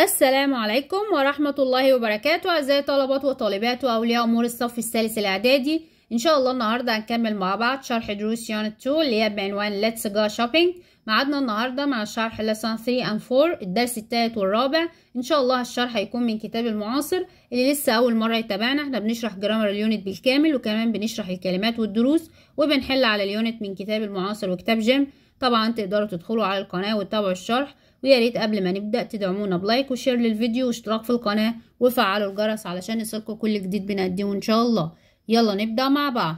السلام عليكم ورحمة الله وبركاته أعزائي طلبات وطالبات وأولياء أمور الصف الثالث الإعدادي إن شاء الله النهاردة هنكمل مع بعض شرح دروس يونت 2 اللي هي بعنوان Let's Go شوبينج معادنا النهاردة مع شرح lesson 3 and 4 الدرس الثالث والرابع إن شاء الله الشرح هيكون من كتاب المعاصر اللي لسه أول مرة يتابعنا احنا بنشرح جرامر اليونت بالكامل وكمان بنشرح الكلمات والدروس وبنحل على اليونت من كتاب المعاصر وكتاب جيم طبعا تقدروا تدخلوا على القناة وتتابعوا الشرح ويا ريت قبل ما نبدأ تدعمونا بلايك وشير للفيديو واشتراك في القناة وفعلوا الجرس علشان يصلكوا كل جديد بنقدمه إن شاء الله يلا نبدأ مع بعض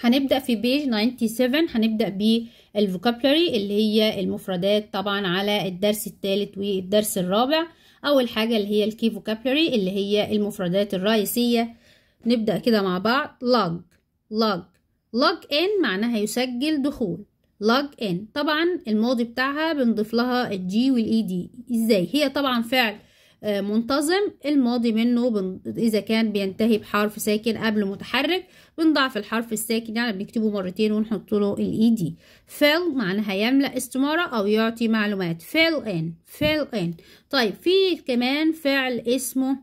هنبدأ في بيج 97 هنبدأ بالفوكابلري اللي هي المفردات طبعا على الدرس الثالث والدرس الرابع أول حاجة اللي هي الكي فوكابلري اللي هي المفردات الرئيسية نبدأ كده مع بعض log log log in معناها يسجل دخول log in طبعا الماضي بتاعها بنضيف لها الجي والاي دي e ازاي هي طبعا فعل آه، منتظم الماضي منه بن... اذا كان بينتهي بحرف ساكن قبل متحرك بنضعف الحرف الساكن يعني بنكتبه مرتين ونحط له الاي دي fill معناها يملا استماره او يعطي معلومات fill in fill in طيب في كمان فعل اسمه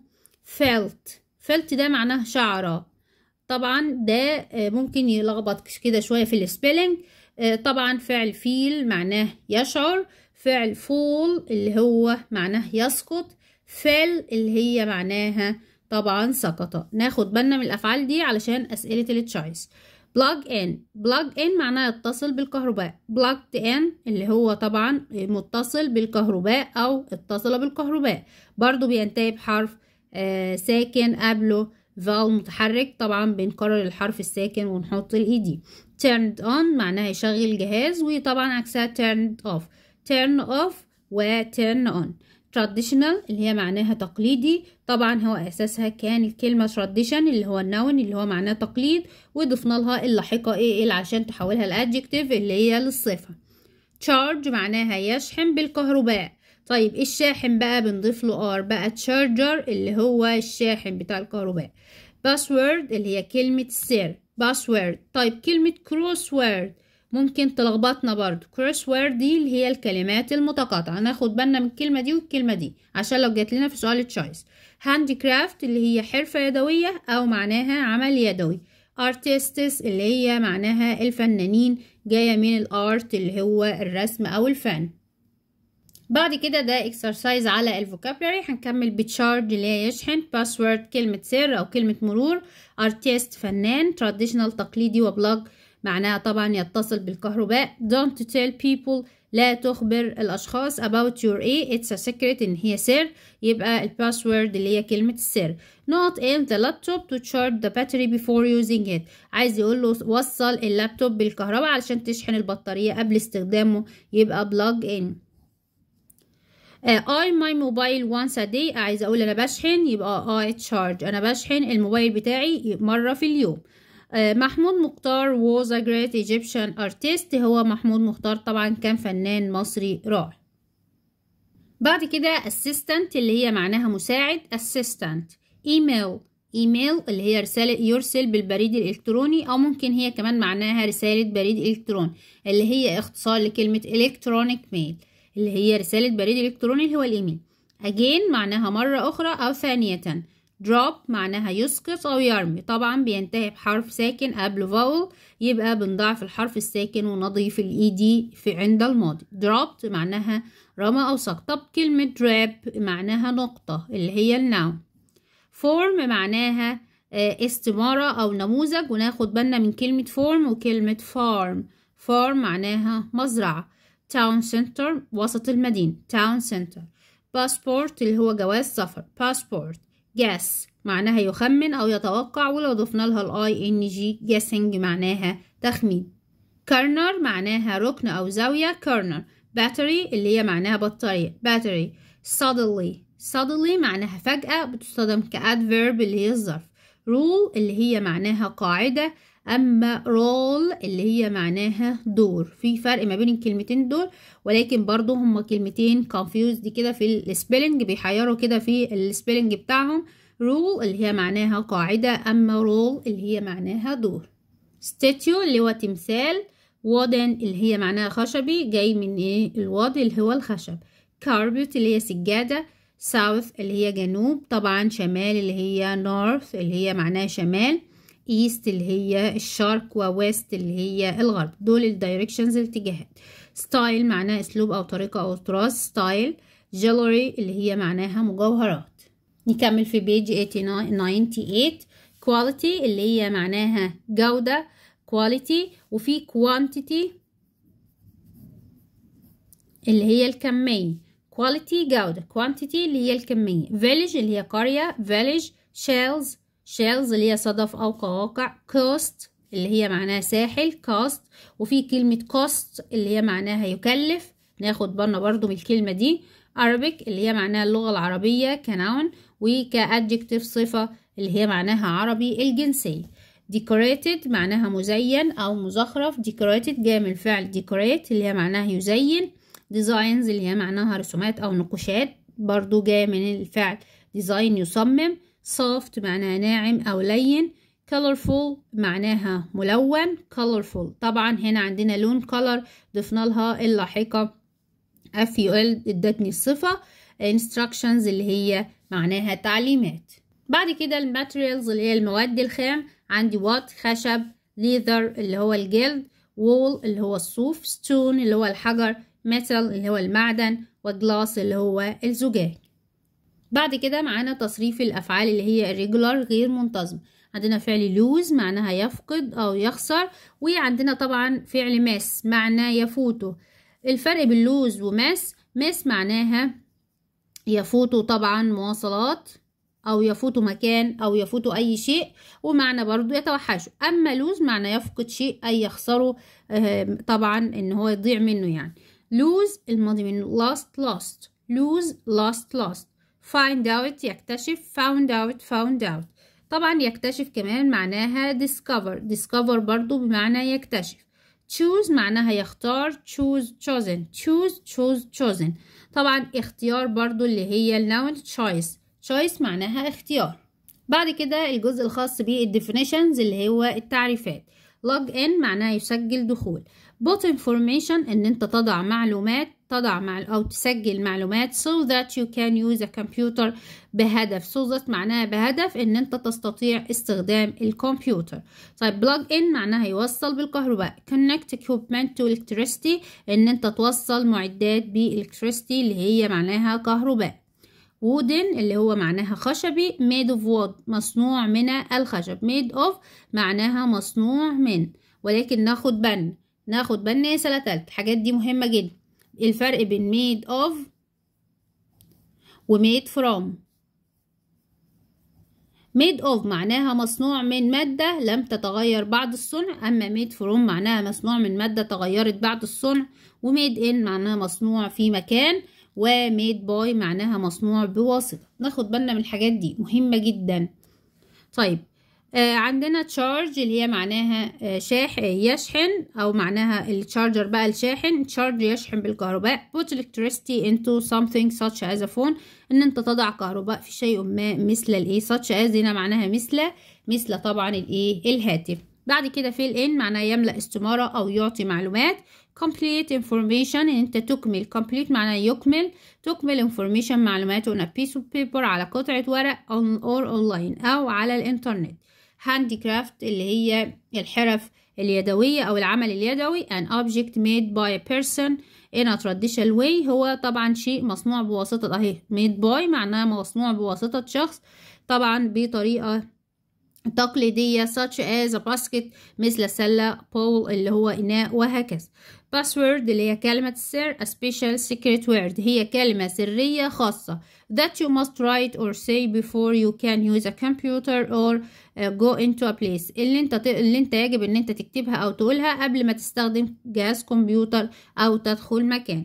felt felt ده معناه شعره طبعا ده آه، ممكن يلخبط كده شويه في السبيلنج آه، طبعا فعل فيل معناه يشعر فعل فول اللي هو معناه يسقط فل اللي هي معناها طبعا سقط ناخد بالنا من الافعال دي علشان اسئله التشايس بلاج ان بلاج ان معناه يتصل بالكهرباء بلاجد ان اللي هو طبعا متصل بالكهرباء او اتصل بالكهرباء برضو بينتهي بحرف آه ساكن قبله فال متحرك طبعا بنكرر الحرف الساكن ونحط الاي دي turned on معناها يشغل الجهاز وطبعا عكسها turned off turn off و turn on traditional اللي هي معناها تقليدي طبعا هو اساسها كان الكلمه tradition اللي هو النون اللي هو معناه تقليد وضفنا لها اللاحقه ايه ال عشان تحولها الادجكتيف اللي هي للصفه charge معناها يشحن بالكهرباء طيب الشاحن بقى بنضيف له ار بقى تشارجر اللي هو الشاحن بتاع الكهرباء باسورد اللي هي كلمه السر باسورد طيب كلمة كروس ممكن تلخبطنا برضو كروس دي اللي هي الكلمات المتقاطعة ناخد بالنا من الكلمة دي والكلمة دي عشان لو جات لنا في سؤال choice هاندي كرافت اللي هي حرفة يدوية أو معناها عمل يدوي artists اللي هي معناها الفنانين جاية من الارت اللي هو الرسم أو الفن بعد كده ده اكسرسايز على الفوكابلري هنكمل بتشارج هي يشحن باسورد كلمة سر أو كلمة مرور ارتيست فنان تراديشنال تقليدي وبلاج معناها طبعا يتصل بالكهرباء don't tell people لا تخبر الأشخاص about your A it's a secret إن هي سر يبقى الباسورد اللي هي كلمة السر not in the laptop to charge the battery before using it عايز يقول له وصل اللابتوب بالكهرباء علشان تشحن البطارية قبل استخدامه يبقى plug in I uh, my mobile once a day عايزة أقول أنا بشحن يبقى آه، I charge أنا بشحن الموبايل بتاعي مرة في اليوم uh, محمود مختار was a great Egyptian artist هو محمود مختار طبعا كان فنان مصري رائع بعد كده assistant اللي هي معناها مساعد assistant email ايميل اللي هي رسالة يرسل بالبريد الإلكتروني أو ممكن هي كمان معناها رسالة بريد إلكتروني اللي هي اختصار لكلمة electronic mail اللي هي رسالة بريد إلكتروني اللي هو الإيميل again معناها مرة أخرى أو ثانية drop معناها يسقط أو يرمي طبعا بينتهي بحرف ساكن قبل vowel يبقى بنضعف الحرف الساكن ونضيف الاي دي e في عند الماضي dropped معناها رمى أو سقط طب كلمة drop معناها نقطة اللي هي النوم form معناها آه، استمارة أو نموذج وناخد بالنا من كلمة form وكلمة farm farm معناها مزرعة تاون سنتر وسط المدينة تاون سنتر باسبورت اللي هو جواز سفر باسبورت جاس معناها يخمن أو يتوقع ولو ضفنا لها الاي ان جي جاسنج معناها تخمين كارنر معناها ركن أو زاوية كارنر باتري اللي هي معناها بطارية باتري suddenly suddenly معناها فجأة بتستخدم كأدفيرب اللي هي الظرف rule اللي هي معناها قاعدة أما رول اللي هي معناها دور في فرق ما بين الكلمتين دول ولكن برضو هما كلمتين confused كده في السبيلنج بيحيروا كده في السبيلنج بتاعهم rule اللي هي معناها قاعدة أما رول اللي هي معناها دور statue اللي هو تمثال وودن اللي هي معناها خشبي جاي من ايه الواد اللي هو الخشب carpet اللي هي سجادة south اللي هي جنوب طبعا شمال اللي هي north اللي هي معناها شمال ايست اللي هي الشرق وويست اللي هي الغرب دول الدايركشنز الاتجاهات ستايل معناها اسلوب او طريقه او تراث ستايل جيلوري اللي هي معناها مجوهرات نكمل في بيج 98 كواليتي اللي هي معناها جودة كواليتي وفي كوانتيتي اللي هي الكمية كواليتي جودة كوانتيتي اللي هي الكمية فيليج اللي هي قرية فيليج شيلز شيلز اللي هي صدف أو قواقع كوست اللي هي معناها ساحل كوست وفي كلمة كوست اللي هي معناها يكلف ناخد بالنا برضو من الكلمة دي Arabic اللي هي معناها اللغة العربية كنون وكأدجكتيف صفة اللي هي معناها عربي الجنسية decorated معناها مزين أو مزخرف decorated جاي من فعل decorate اللي هي معناها يزين designs اللي هي معناها رسومات أو نقوشات برضو جاي من الفعل design يصمم soft معناها ناعم أو لين colorful معناها ملون colorful طبعا هنا عندنا لون color ضفنا لها اللاحقة FUL ادتني الصفة instructions اللي هي معناها تعليمات بعد كده الماتريالز اللي هي المواد الخام عندي وات خشب ليذر اللي هو الجلد وول اللي هو الصوف ستون اللي هو الحجر ميتال اللي هو المعدن وجلاس اللي هو الزجاج بعد كده معانا تصريف الأفعال اللي هي الريجولار غير منتظم عندنا فعل لوز معناها يفقد أو يخسر وعندنا طبعا فعل ماس معناه يفوته الفرق بين لوز وماس ماس معناها يفوته طبعا مواصلات أو يفوته مكان أو يفوته أي شيء ومعنى برضو يتوحشه أما لوز معنى يفقد شيء أي يخسره آه، طبعا إن هو يضيع منه يعني lose الماضي منه lost lost lose lost lost find out يكتشف found out found out طبعا يكتشف كمان معناها discover discover برضو بمعنى يكتشف choose معناها يختار choose chosen choose choose chosen طبعا اختيار برضو اللي هي النون choice choice معناها اختيار بعد كده الجزء الخاص definitions اللي هو التعريفات log in معناها يسجل دخول put information ان انت تضع معلومات تضع مع أو تسجل معلومات so that you can use a computer بهدف so that معناها بهدف إن أنت تستطيع استخدام الكمبيوتر طيب plug in معناها يوصل بالكهرباء connect equipment to electricity إن أنت توصل معدات بالإلكتريستي اللي هي معناها كهرباء wooden اللي هو معناها خشبي made of wood مصنوع من الخشب made of معناها مصنوع من ولكن ناخد بن ناخد بن يا تالت الحاجات دي مهمة جدا الفرق بين made of made from made of معناها مصنوع من مادة لم تتغير بعد الصنع أما made from معناها مصنوع من مادة تغيرت بعد الصنع made in معناها مصنوع في مكان وميد باي معناها مصنوع بواسطة ناخد بالنا من الحاجات دي مهمة جدا طيب آه، عندنا تشارج اللي هي معناها آه، شاح يشحن او معناها التشارجر بقى الشاحن تشارج يشحن بالكهرباء put electricity into something such as a phone ان انت تضع كهرباء في شيء ما مثل الايه such as هنا معناها مثل مثل طبعا الايه الهاتف بعد كده fill in معناها يملأ استمارة او يعطي معلومات complete information ان انت تكمل complete معناها يكمل تكمل information معلومات on a piece of paper على قطعة ورق on or online او على الانترنت هاندي كرافت اللي هي الحرف اليدوية أو العمل اليدوي an object made by a person in a traditional way هو طبعا شيء مصنوع بواسطة أهي made by معناها مصنوع بواسطة شخص طبعا بطريقة تقليدية such as a basket مثل السلة بول اللي هو إناء وهكذا password اللي هي كلمة السر a special secret word هي كلمة سرية خاصة that you must write or say before you can use a computer or uh, go into a place اللي انت ت... اللي انت يجب ان انت تكتبها او تقولها قبل ما تستخدم جهاز كمبيوتر او تدخل مكان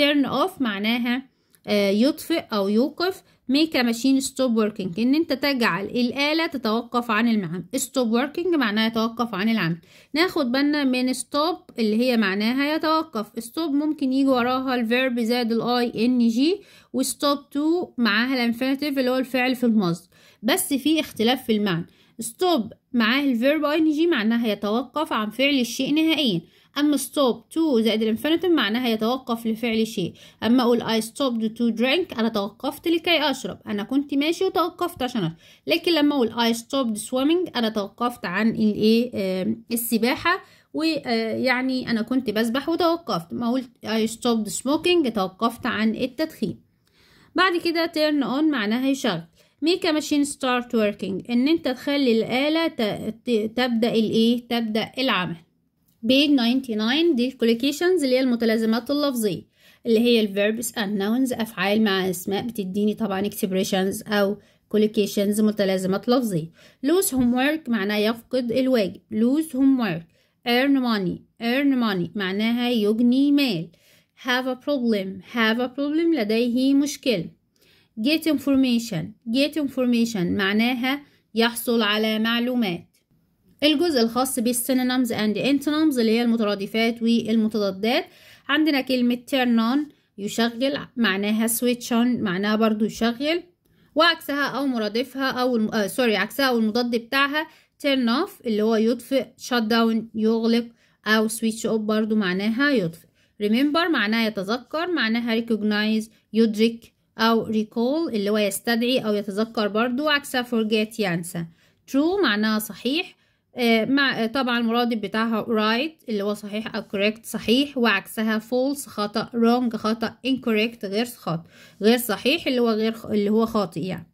turn off معناها آه، يطفئ او يوقف make a machine stop working ان انت تجعل الآلة تتوقف عن العمل stop working معناها يتوقف عن العمل ناخد بالنا من stop اللي هي معناها يتوقف stop ممكن يجي وراها الفيرب زائد الاي ان جي وستوب تو معاها الانفينيتيف اللي هو الفعل في المصدر بس في اختلاف في المعنى stop معاه الفيرب ان جي معناها يتوقف عن فعل الشيء نهائيا أما stop to زائد الانفينيتيف معناها يتوقف لفعل شيء أما أقول I stopped to drink أنا توقفت لكي أشرب أنا كنت ماشي وتوقفت عشان أشرب لكن لما أقول I stopped swimming أنا توقفت عن الإيه السباحة ويعني آه، أنا كنت بسبح وتوقفت ما قلت I stopped smoking توقفت عن التدخين بعد كده turn on معناها يشغل ميكا ماشين ستارت working ان انت تخلي الآلة تبدأ الايه تبدأ العمل بيج 99 دي الكوليكيشنز اللي هي المتلازمات اللفظية اللي هي الفيربس and nouns أفعال مع أسماء بتديني طبعا expressions أو كوليكيشنز متلازمات لفظية lose homework معناها معناه يفقد الواجب lose homework earn money earn money معناها يجني مال have a problem have a problem لديه مشكلة get information get information معناها يحصل على معلومات الجزء الخاص بالسينونيمز اند انتونيمز اللي هي المترادفات والمتضادات عندنا كلمة turn on يشغل معناها switch on معناها برضو يشغل وعكسها او مرادفها او الم... آه سوري عكسها او المضاد بتاعها turn off اللي هو يطفئ shut down يغلق او switch off برضو معناها يطفئ remember معناها يتذكر معناها recognize يدرك او recall اللي هو يستدعي او يتذكر برضو عكسها forget ينسى true معناها صحيح آه، مع طبعا المرادف بتاعها right اللي هو صحيح أو correct صحيح وعكسها false خطأ wrong خطأ incorrect غير خطأ غير صحيح اللي هو غير اللي هو خاطئ يعني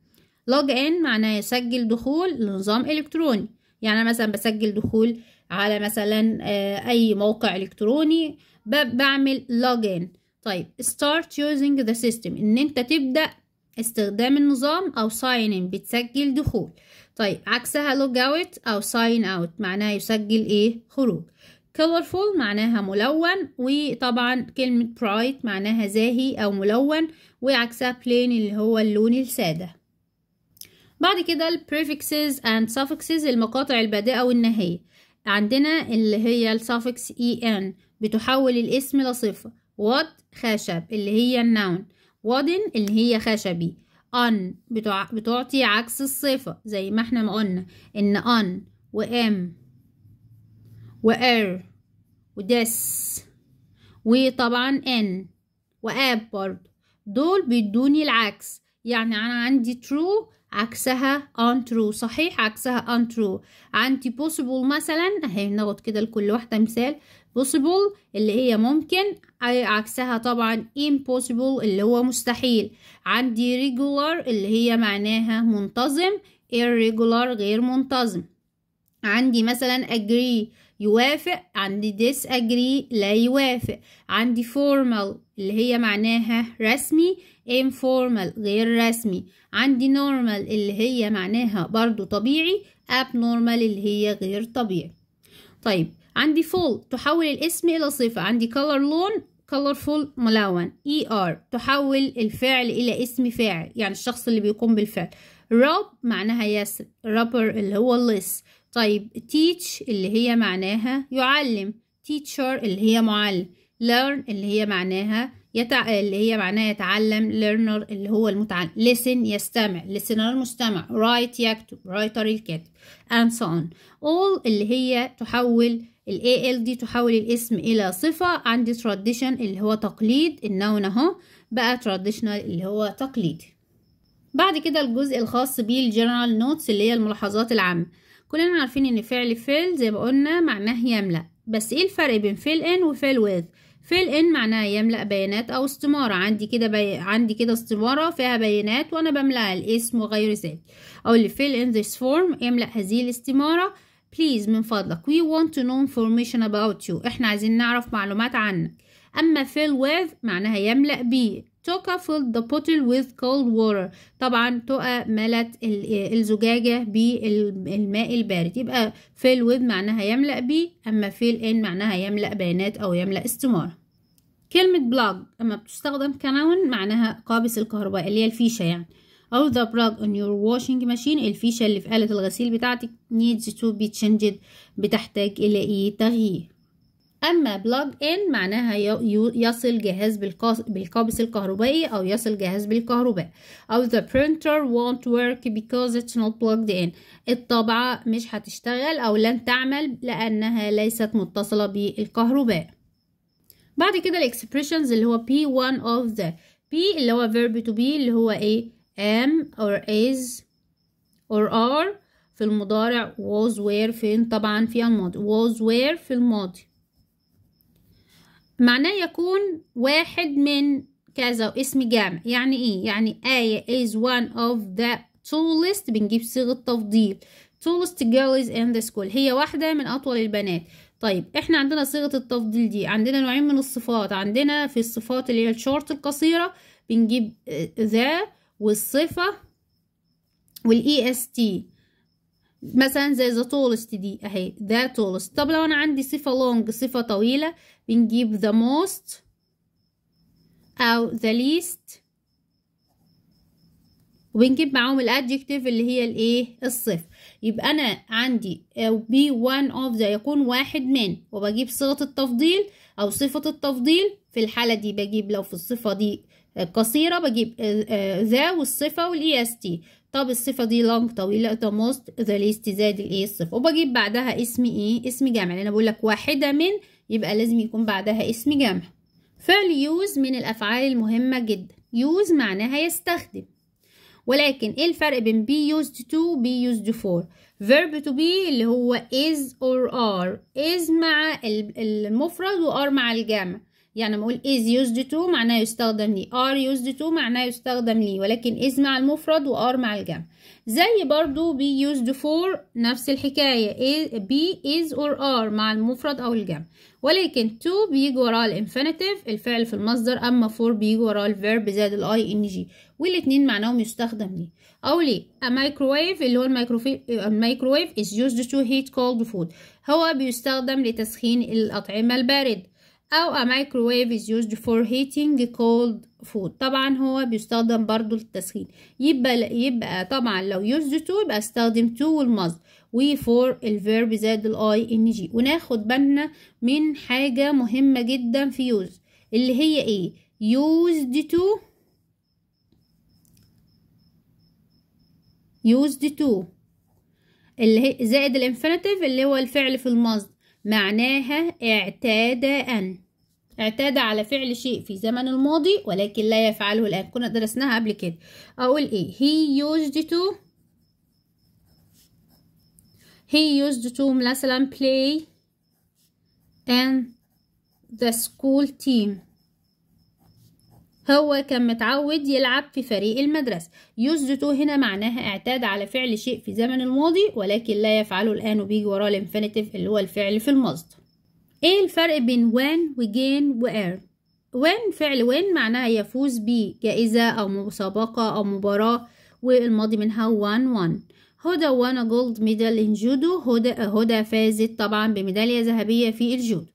log in معناه يسجل دخول لنظام إلكتروني يعني أنا مثلا بسجل دخول على مثلا آه، أي موقع إلكتروني بعمل log in طيب start using the system إن أنت تبدأ استخدام النظام أو sign in بتسجل دخول طيب عكسها لوج اوت او ساين اوت معناها يسجل ايه خروج colorful معناها ملون وطبعا كلمة bright معناها زاهي أو ملون وعكسها plain اللي هو اللون السادة بعد كده ال prefixes and suffixes المقاطع البادئة والنهاية عندنا اللي هي ال suffix en بتحول الاسم لصفة وات خشب اللي هي النون wooden اللي هي خشبي ان بتعطي عكس الصفة زي ما احنا ما قلنا ان ان وام وار er ودس وطبعا ان واب برضو دول بيدوني العكس يعني انا عندي ترو عكسها انترو صحيح عكسها انترو عندي possible مثلا اهي ناخد كده لكل واحدة مثال possible اللي هي ممكن عكسها طبعا impossible اللي هو مستحيل عندي regular اللي هي معناها منتظم irregular غير منتظم عندي مثلا agree يوافق عندي disagree لا يوافق عندي formal اللي هي معناها رسمي informal غير رسمي عندي normal اللي هي معناها برضو طبيعي abnormal اللي هي غير طبيعي طيب عندي فول تحول الاسم إلى صفة عندي color لون colorful ملون er تحول الفعل إلى اسم فاعل يعني الشخص اللي بيقوم بالفعل راب معناها يسر رابر اللي هو اللص طيب teach اللي هي معناها يعلم teacher اللي هي معلم learn اللي هي معناها يتع... اللي هي معناها يتعلم learner اللي هو المتعلم listen يستمع listener المستمع write يكتب writer الكاتب and so on all اللي هي تحول ال AL دي تحول الاسم إلى صفة عندي tradition اللي هو تقليد النون أهو بقى traditional اللي هو تقليدي بعد كده الجزء الخاص بيه الجنرال نوتس اللي هي الملاحظات العامة كلنا عارفين ان فعل fill زي ما قلنا معناه يملأ بس ايه الفرق بين fill in و fill with fill in معناها يملأ بيانات او استمارة عندي كده بي... عندي كده استمارة فيها بيانات وانا بملأها الاسم وغير ذلك او اللي fill in this form يملأ هذه الاستمارة بليز من فضلك we want to know information about you احنا عايزين نعرف معلومات عنك اما fill with معناها يملأ بيه توكا filled the bottle with cold water طبعا توكا ملت الزجاجة بالماء البارد يبقى fill with معناها يملأ بيه أما fill in معناها يملأ بيانات أو يملأ استمارة كلمة بلاج أما بتستخدم كنون معناها قابس الكهرباء اللي هي الفيشة يعني أو the plug on your washing machine الفيشة اللي في آلة الغسيل بتاعتك needs to be changed بتحتاج إلى إيه تغيير أما plug in معناها يصل جهاز بالقابس الكهربائي أو يصل جهاز بالكهرباء أو the printer won't work because it's not plugged in الطابعة مش هتشتغل أو لن تعمل لأنها ليست متصلة بالكهرباء بعد كده الاكسبريشنز اللي هو P1 of the P اللي هو verb to be اللي هو ايه am or is or are في المضارع was where فين طبعا في الماضي was where في الماضي معناه يكون واحد من كذا واسم جامع يعني ايه يعني آية is one of the tallest بنجيب صيغة تفضيل tallest girls in the school هي واحدة من أطول البنات طيب احنا عندنا صيغة التفضيل دي عندنا نوعين من الصفات عندنا في الصفات اللي هي الشورت القصيرة بنجيب آه، the والصفة والاي اس e تي مثلا زي the tallest دي اهي the tallest طب لو انا عندي صفة long صفة طويلة بنجيب the most او the least وبنجيب معاهم الادجكتيف اللي هي الايه الصفة يبقى انا عندي be one of the يكون واحد من وبجيب صيغة التفضيل او صفة التفضيل في الحالة دي بجيب لو في الصفة دي قصيرة بجيب آه، آه، ذا والصفة والإيستي طب الصفة دي لونج طويلة the most the least زائد الإيه الصفة وبجيب بعدها اسم إيه اسم جمع لأن أنا بقول لك واحدة من يبقى لازم يكون بعدها اسم جمع فعل يوز من الأفعال المهمة جدا يوز معناها يستخدم ولكن ايه الفرق بين بي used to بي used for verb to be اللي هو is or are is مع المفرد وآر مع الجمع يعني لما اقول is used to معناه يستخدم لي are used to معناه يستخدم لي ولكن is مع المفرد و are مع الجمع زي برضو be used for نفس الحكاية be is or are مع المفرد أو الجمع ولكن to بيجي وراه الانفينيتيف الفعل في المصدر أما for بيجي وراه الفيرب زائد ال ing والاتنين معناهم يستخدم ليه أو ليه a microwave اللي هو الميكروويف is used to heat cold food هو بيستخدم لتسخين الأطعمة الباردة أو a microwave is used for heating cold food طبعا هو بيستخدم برضو للتسخين يبقى يبقى طبعا لو used to يبقى استخدم to والمصدر وفور verb زائد الاي ان جي وناخد بالنا من حاجة مهمة جدا في use اللي هي ايه used to used to اللي هي زائد الانفينيتيف اللي هو الفعل في المصدر معناها اعتاد أن اعتاد على فعل شيء في زمن الماضي ولكن لا يفعله الآن كنا درسناها قبل كده أقول إيه he used to he used to مثلا play and the school team هو كان متعود يلعب في فريق المدرسة يثبتو هنا معناها اعتاد على فعل شيء في زمن الماضي ولكن لا يفعله الآن وبيجي وراه الانفينيتيف اللي هو الفعل في المصدر ايه الفرق بين وان وجين وان وان فعل وان معناها يفوز بجائزة أو مسابقة أو مباراة والماضي منها وان وان هدى وانا جولد ميدال ان جودو هدى, هدى فازت طبعا بميدالية ذهبية في الجودو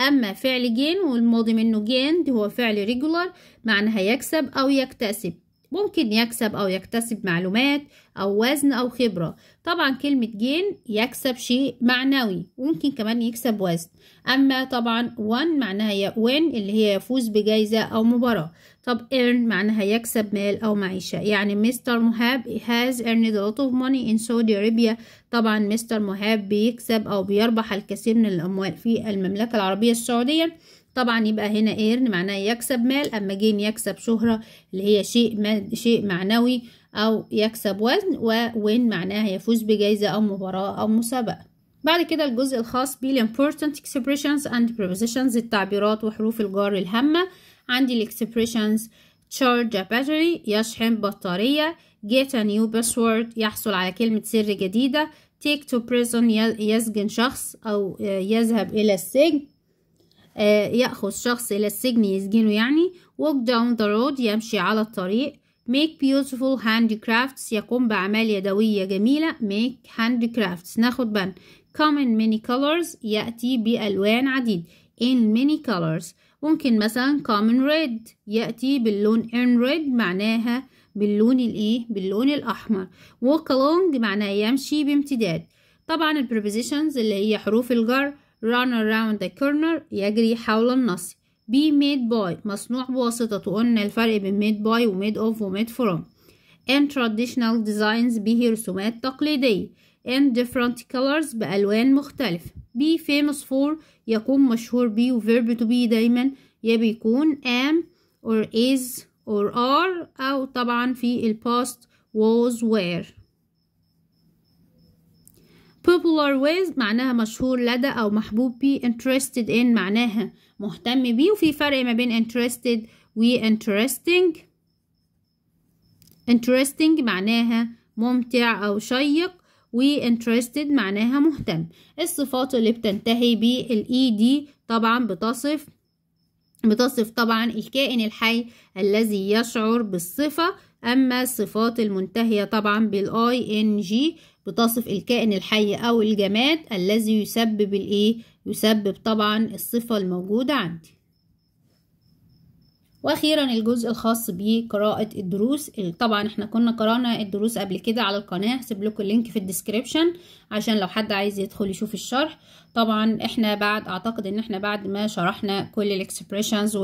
أما فعل جين والماضي منه جين هو فعل ريجولر معناها يكسب أو يكتسب ممكن يكسب أو يكتسب معلومات أو وزن أو خبرة طبعا كلمة جين يكسب شيء معنوي وممكن كمان يكسب وزن أما طبعا وان معناها وين اللي هي يفوز بجائزة أو مباراة طب earn معناها يكسب مال أو معيشة يعني مستر مهاب has earned a lot of money in Saudi Arabia طبعا مستر مهاب بيكسب أو بيربح الكثير من الأموال في المملكة العربية السعودية طبعا يبقى هنا ايرن معناه يكسب مال اما جين يكسب شهرة اللي هي شيء ما شيء معنوي او يكسب وزن وين معناها يفوز بجائزة او مباراة او مسابقة بعد كده الجزء الخاص بالimportant expressions and prepositions التعبيرات وحروف الجار الهامة عندي الاكسبريشنز تشارج باتري يشحن بطارية get a new password يحصل على كلمة سر جديدة take to prison يسجن شخص أو آه، يذهب إلى السجن آه، يأخذ شخص إلى السجن يسجنه يعني walk down the road يمشي على الطريق make beautiful handicrafts يقوم بأعمال يدوية جميلة make handicrafts ناخد بالنا come in many colors يأتي بألوان عديد in many colors ممكن مثلا common red يأتي باللون earn red معناها باللون الايه باللون الأحمر walk along معناها يمشي بامتداد طبعا prepositions اللي هي حروف الجر run around the corner يجري حول النص be made by مصنوع بواسطته قلنا الفرق بين made by و made of و made from and traditional designs به رسومات تقليدية in different colors بألوان مختلفة be famous for يكون مشهور بيه وverb to be دايما يا بيكون am or is or are أو طبعا في ال past was were popular with معناها مشهور لدى أو محبوب بيه interested in معناها مهتم بيه وفي فرق ما بين interested و interesting interesting معناها ممتع أو شيق وانترستد معناها مهتم الصفات اللي بتنتهي بالاي دي e طبعا بتصف بتصف طبعا الكائن الحي الذي يشعر بالصفة أما الصفات المنتهية طبعا بالاي ان جي بتصف الكائن الحي أو الجماد الذي يسبب الايه e، يسبب طبعا الصفة الموجودة عندي واخيرا الجزء الخاص بقراءه الدروس طبعا احنا كنا قرانا الدروس قبل كده على القناه هسيب لكم اللينك في الديسكريبشن عشان لو حد عايز يدخل يشوف الشرح طبعا احنا بعد اعتقد ان احنا بعد ما شرحنا كل الاكسبريشنز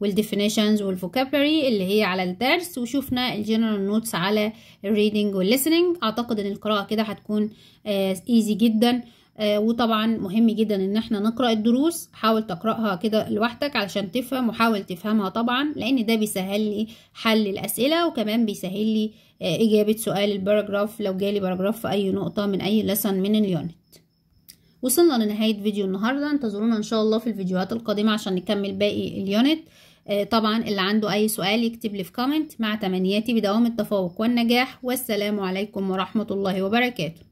والديفينيشنز والفوكابلري اللي هي على الدرس وشوفنا الجنرال نوتس على الريدنج والليسننج اعتقد ان القراءه كده هتكون ايزي آه، جدا آه، وطبعا مهم جدا ان احنا نقرا الدروس حاول تقراها كده لوحدك علشان تفهم وحاول تفهمها طبعا لان ده بيسهل لي حل الاسئله وكمان بيسهل لي آه، اجابه سؤال الباراجراف لو جالي باراجراف في اي نقطه من اي لسن من اليونت وصلنا لنهايه فيديو النهارده انتظرونا ان شاء الله في الفيديوهات القادمه عشان نكمل باقي اليونت آه، طبعا اللي عنده اي سؤال يكتب لي في كومنت مع تمنياتي بدوام التفوق والنجاح والسلام عليكم ورحمه الله وبركاته